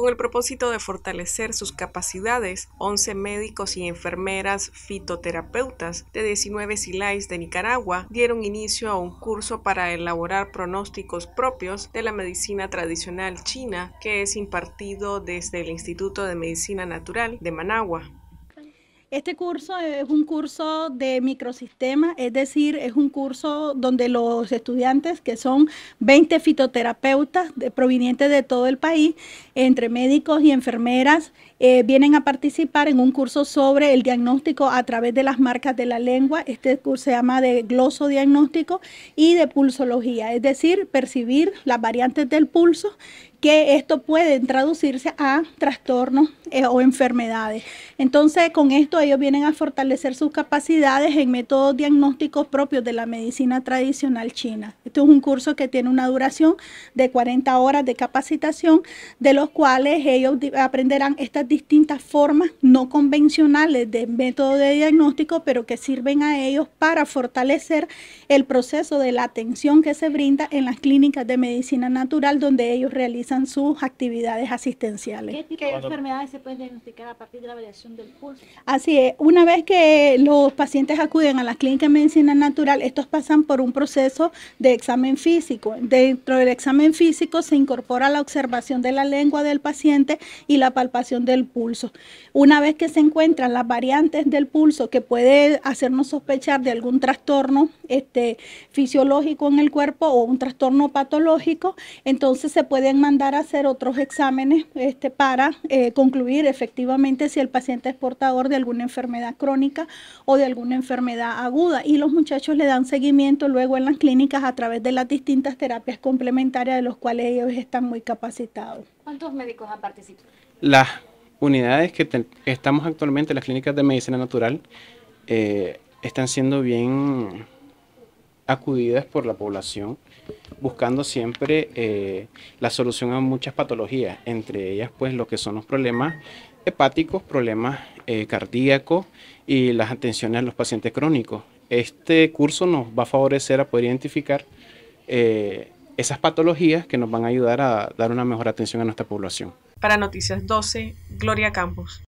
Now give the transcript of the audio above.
Con el propósito de fortalecer sus capacidades, 11 médicos y enfermeras fitoterapeutas de 19 silais de Nicaragua dieron inicio a un curso para elaborar pronósticos propios de la medicina tradicional china que es impartido desde el Instituto de Medicina Natural de Managua. Este curso es un curso de microsistema, es decir, es un curso donde los estudiantes, que son 20 fitoterapeutas provenientes de todo el país, entre médicos y enfermeras, eh, vienen a participar en un curso sobre el diagnóstico a través de las marcas de la lengua. Este curso se llama de Diagnóstico y de pulsología, es decir, percibir las variantes del pulso que esto puede traducirse a trastornos eh, o enfermedades. Entonces, con esto ellos vienen a fortalecer sus capacidades en métodos diagnósticos propios de la medicina tradicional china. Esto es un curso que tiene una duración de 40 horas de capacitación, de los cuales ellos aprenderán estas distintas formas no convencionales de método de diagnóstico, pero que sirven a ellos para fortalecer el proceso de la atención que se brinda en las clínicas de medicina natural donde ellos realizan sus actividades asistenciales. ¿Qué enfermedades se pueden diagnosticar a partir de la variación del pulso? Así es, una vez que los pacientes acuden a la clínica de medicina natural, estos pasan por un proceso de examen físico. Dentro del examen físico se incorpora la observación de la lengua del paciente y la palpación del pulso. Una vez que se encuentran las variantes del pulso que puede hacernos sospechar de algún trastorno este, fisiológico en el cuerpo o un trastorno patológico, entonces se pueden mandar a hacer otros exámenes este, para eh, concluir efectivamente si el paciente es portador de alguna enfermedad crónica o de alguna enfermedad aguda. Y los muchachos le dan seguimiento luego en las clínicas a través de las distintas terapias complementarias de los cuales ellos están muy capacitados. ¿Cuántos médicos han participado? Las unidades que estamos actualmente, las clínicas de medicina natural, eh, están siendo bien acudidas por la población buscando siempre eh, la solución a muchas patologías, entre ellas pues lo que son los problemas hepáticos, problemas eh, cardíacos y las atenciones a los pacientes crónicos. Este curso nos va a favorecer a poder identificar eh, esas patologías que nos van a ayudar a dar una mejor atención a nuestra población. Para Noticias 12, Gloria Campos.